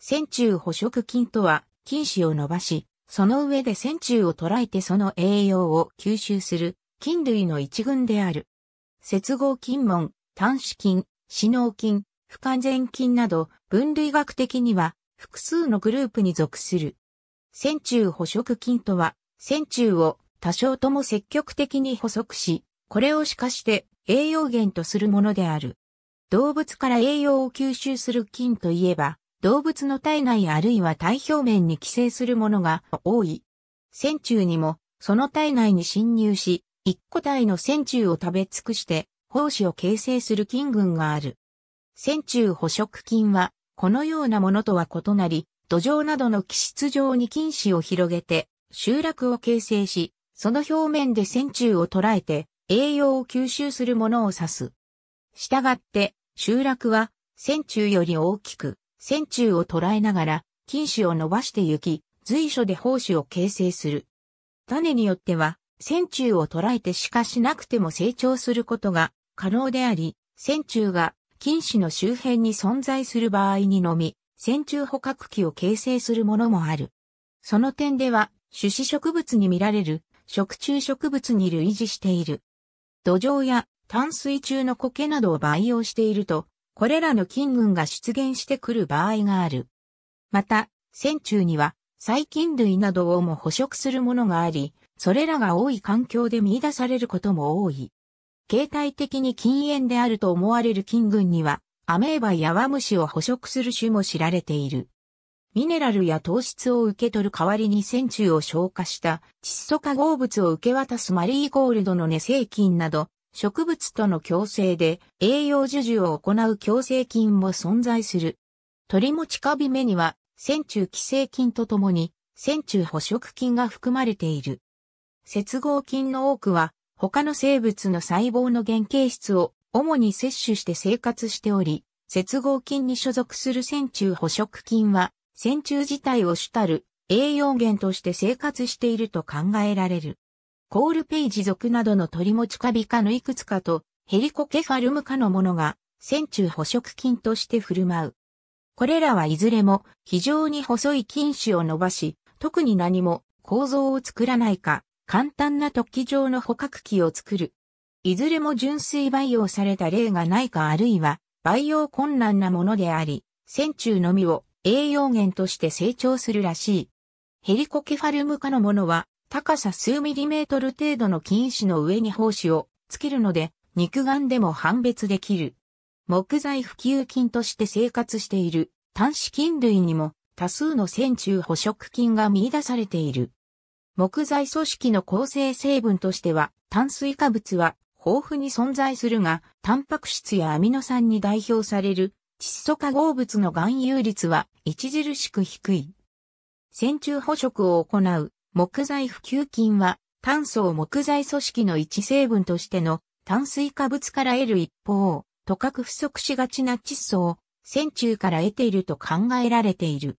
線虫捕食菌とは、菌糸を伸ばし、その上で線虫を捉えてその栄養を吸収する、菌類の一群である。接合菌門、端子菌、死脳菌、不完全菌など、分類学的には、複数のグループに属する。線虫捕食菌とは、線虫を多少とも積極的に捕食し、これをし化して栄養源とするものである。動物から栄養を吸収する菌といえば、動物の体内あるいは体表面に寄生するものが多い。線虫にも、その体内に侵入し、一個体の線虫を食べ尽くして、胞子を形成する菌群がある。線虫捕食菌は、このようなものとは異なり、土壌などの気質上に菌糸を広げて、集落を形成し、その表面で線虫を捉えて、栄養を吸収するものを指す。したがって、集落は、線虫より大きく、線虫を捉えながら、菌糸を伸ばしてゆき、随所で胞子を形成する。種によっては、線虫を捉えてしかしなくても成長することが可能であり、線虫が菌糸の周辺に存在する場合にのみ、線虫捕獲器を形成するものもある。その点では、種子植物に見られる食虫植物に類似している。土壌や淡水中の苔などを培養していると、これらの菌群が出現してくる場合がある。また、線虫には細菌類などをも捕食するものがあり、それらが多い環境で見出されることも多い。形態的に禁煙であると思われる菌群には、アメーバやワムシを捕食する種も知られている。ミネラルや糖質を受け取る代わりに線虫を消化した窒素化合物を受け渡すマリーゴールドの根性菌など、植物との共生で栄養授受を行う共生菌も存在する。鳥もちカビ目には、線虫寄生菌とともに、線虫捕食菌が含まれている。接合菌の多くは、他の生物の細胞の原型質を主に摂取して生活しており、接合菌に所属する線虫捕食菌は、線虫自体を主たる栄養源として生活していると考えられる。コールペイジ続などの鳥持ちカビ科のいくつかと、ヘリコケファルム科のものが、線虫捕食菌として振る舞う。これらはいずれも非常に細い菌種を伸ばし、特に何も構造を作らないか、簡単な突起状の捕獲器を作る。いずれも純粋培養された例がないかあるいは、培養困難なものであり、線虫のみを栄養源として成長するらしい。ヘリコケファルム科のものは、高さ数ミリメートル程度の菌糸の上に胞子をつけるので、肉眼でも判別できる。木材普及菌として生活している端子菌類にも多数の線虫捕食菌が見出されている。木材組織の構成成分としては炭水化物は豊富に存在するが、タンパク質やアミノ酸に代表される窒素化合物の含有率は著しく低い。線虫捕食を行う木材普及菌は炭素を木材組織の一成分としての炭水化物から得る一方、とかく不足しがちな窒素を線虫から得ていると考えられている。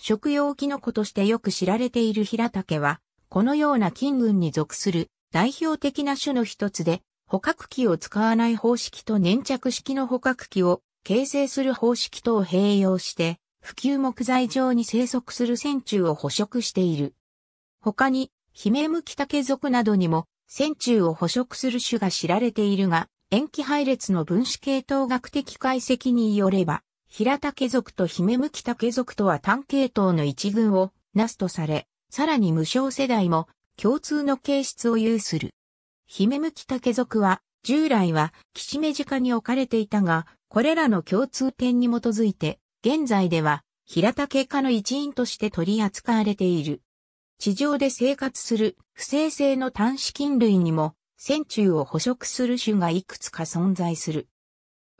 食用キノコとしてよく知られているヒラタケは、このような菌群に属する代表的な種の一つで、捕獲器を使わない方式と粘着式の捕獲器を形成する方式とを併用して、普及木材上に生息する線虫を捕食している。他に、ヒメムキタケ族などにも、線虫を捕食する種が知られているが、塩基配列の分子系統学的解析によれば、ヒラタケ族とヒメムキタケ族とは単系統の一群をなすとされ、さらに無償世代も共通の形質を有する。ヒメムキタケ族は、従来は、キシメジカに置かれていたが、これらの共通点に基づいて、現在では、ヒラタケ科の一員として取り扱われている。地上で生活する不正性の端子菌類にも、線虫を捕食する種がいくつか存在する。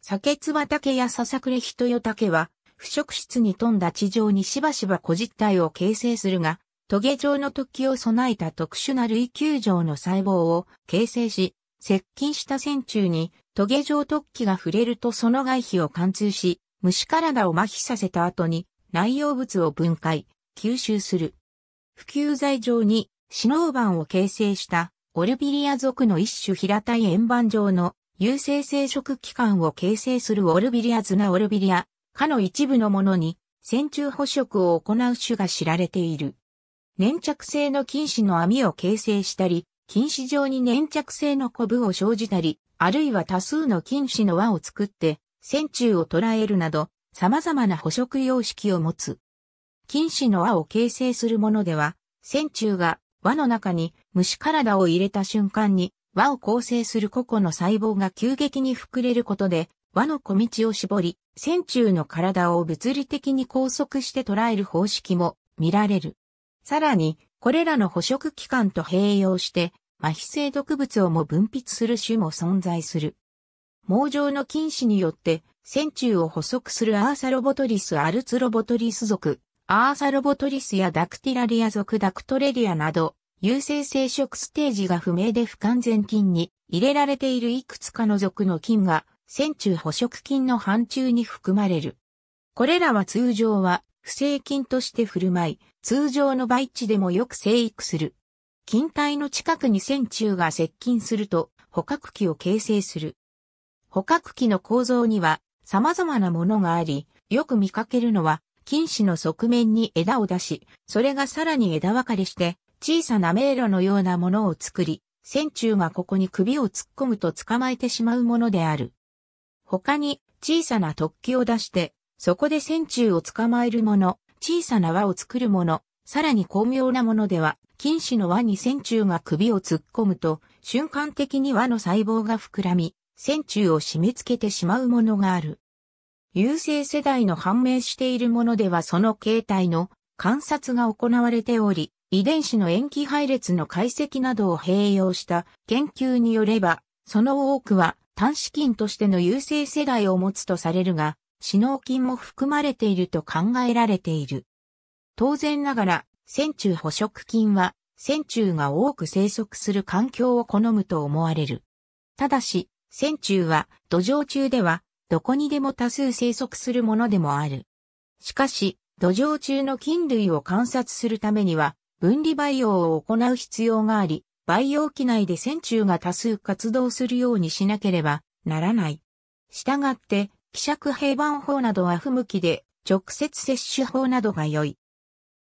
サケツバタケやササクレヒトヨタケは、腐食質に富んだ地上にしばしば小実体を形成するが、トゲ状の突起を備えた特殊な類球状の細胞を形成し、接近した線虫にトゲ状突起が触れるとその外皮を貫通し、虫体を麻痺させた後に内容物を分解、吸収する。普及材状に、シノーバンを形成したオルビリア族の一種平たい円盤状の有性生殖器官を形成するオルビリアズナオルビリア、科の一部のものに、線虫捕食を行う種が知られている。粘着性の菌糸の網を形成したり、菌糸状に粘着性のコブを生じたり、あるいは多数の菌糸の輪を作って、線虫を捕らえるなど、様々な捕食様式を持つ。菌糸の輪を形成するものでは、線虫が輪の中に虫体を入れた瞬間に輪を構成する個々の細胞が急激に膨れることで輪の小道を絞り、線虫の体を物理的に拘束して捉える方式も見られる。さらに、これらの捕食器官と併用して、麻痺性毒物をも分泌する種も存在する。網状の菌糸によって、線虫を捕食するアーサロボトリス・アルツロボトリス属、アーサロボトリスやダクティラリア属ダクトレリアなど、有性生殖ステージが不明で不完全菌に入れられているいくつかの属の菌が、線虫捕食菌の範疇に含まれる。これらは通常は不正菌として振る舞い、通常の培地でもよく生育する。菌体の近くに線虫が接近すると捕獲器を形成する。捕獲器の構造には様々なものがあり、よく見かけるのは菌糸の側面に枝を出し、それがさらに枝分かれして、小さな迷路のようなものを作り、船中がここに首を突っ込むと捕まえてしまうものである。他に、小さな突起を出して、そこで船中を捕まえるもの、小さな輪を作るもの、さらに巧妙なものでは、菌糸の輪に船中が首を突っ込むと、瞬間的に輪の細胞が膨らみ、船中を締め付けてしまうものがある。優勢世代の判明しているものではその形態の観察が行われており、遺伝子の塩基配列の解析などを併用した研究によれば、その多くは単子菌としての優勢世代を持つとされるが、死脳菌も含まれていると考えられている。当然ながら、線虫捕食菌は、線虫が多く生息する環境を好むと思われる。ただし、線虫は土壌中ではどこにでも多数生息するものでもある。しかし、土壌中の菌類を観察するためには、分離培養を行う必要があり、培養器内で線虫が多数活動するようにしなければならない。したがって、希釈平板法などは不向きで、直接摂取法などが良い。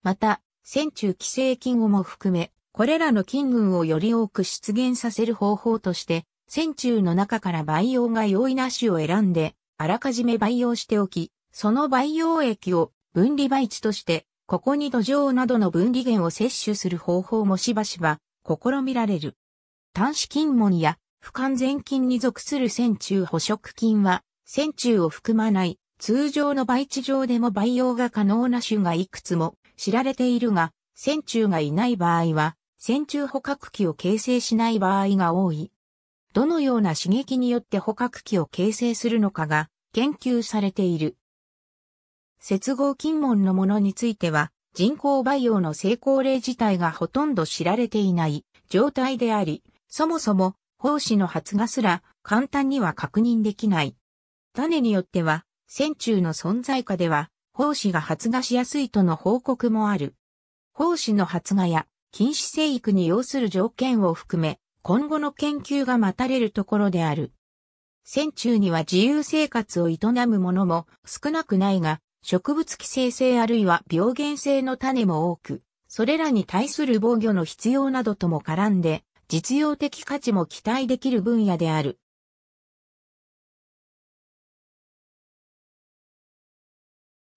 また、線虫寄生菌をも含め、これらの菌群をより多く出現させる方法として、船中の中から培養が容易な種を選んで、あらかじめ培養しておき、その培養液を分離培地として、ここに土壌などの分離源を摂取する方法もしばしば試みられる。端子菌門や不完全菌に属する線虫捕食菌は、線虫を含まない通常の培地上でも培養が可能な種がいくつも知られているが、線虫がいない場合は、線虫捕獲器を形成しない場合が多い。どのような刺激によって捕獲器を形成するのかが研究されている。接合金門のものについては、人工培養の成功例自体がほとんど知られていない状態であり、そもそも胞子の発芽すら簡単には確認できない。種によっては、線虫の存在下では、胞子が発芽しやすいとの報告もある。胞子の発芽や、禁止生育に要する条件を含め、今後の研究が待たれるところである。戦中には自由生活を営む者も少なくないが、植物寄生性あるいは病原性の種も多く、それらに対する防御の必要などとも絡んで、実用的価値も期待できる分野である。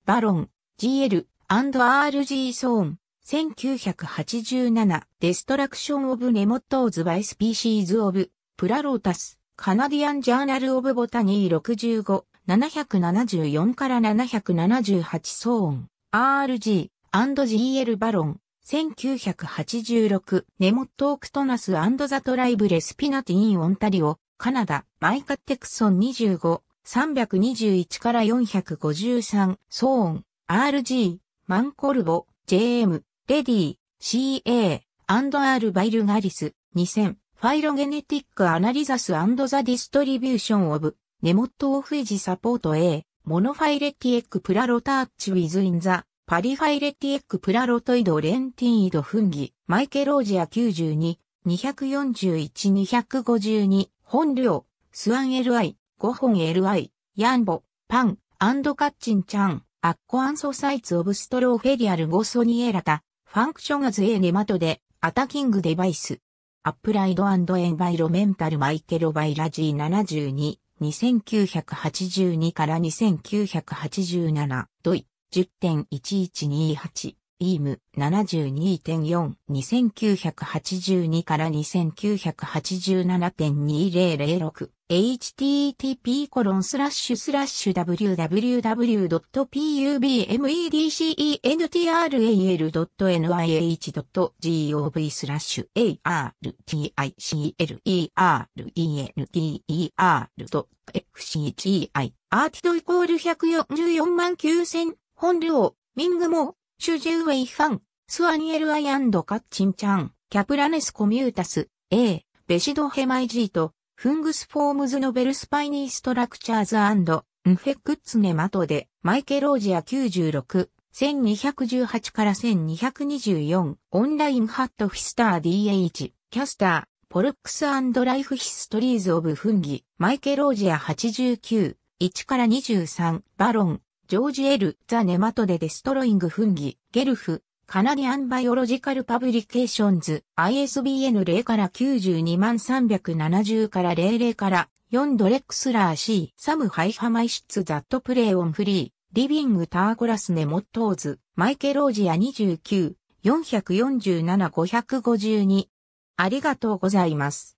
バロン、GL、&RG ソーン。1987デストラクション・オブ・ネモトーズ・バイ・スピーシーズ・オブ・プラロータスカナディアン・ジャーナル・オブ・ボタニー65 774から778騒音 RG&GL バロン1986ネモット・オクトナスザ・トライブ・レスピナティーン・オンタリオカナダマイカ・テクソン25 321から453騒音 RG マンコルボ JM レディ、CA、アンドアール・バイルガリス、2000、ファイロゲネティック・アナリザス・アンド・ザ・ディストリビューション・オブ、ネモット・オフイジ・サポート A、モノファイレティエック・プラロターチ・ウィズ・イン・ザ、パリファイレティエック・プラロトイド・レンティンイド・フンギ、マイケロージア92、241-252、本領、スワン LI、5本 LI、ヤンボ、パン、アンドカッチンチャン、アッコアンソサイツオブストローフェリアルゴソニエラタ、ファンクションアズエに、ネマトで、アタキングデバイス。アップライドエンバイロメンタルマイケロバイラジー72、2982から2987、ドイ、10.1128。ビーム72.4、2982から2987.2006、http コロンスラッシュスラッシュ www.pubmedcentral.nih.gov スラッシュ articlerer.fcgi n e アーティドイコール144万9000本領ミングもシュジュウェイファン、スアニエルアイアンドカッチンチャン、キャプラネスコミュータス、A、ベシドヘマイジート、フングスフォームズノベルスパイニーストラクチャーズアンド、フェクッツネマトデ、マイケロージア96、1218から1224、オンラインハットフィスター DH、キャスター、ポルックスアンドライフヒストリーズオブフンギ、マイケロージア89、1から23、バロン、ジョージ・エル・ザ・ネマトデ・デストロイング・フンギ、ゲルフ、カナディアン・バイオロジカル・パブリケーションズ、ISBN 0から92万370から00から4ドレックスラーシー、サム・ハイハマイシッツ・ザット・プレイ・オン・フリー、リビング・ターコラス・ネモットーズ、マイケロージア29、447-552。ありがとうございます。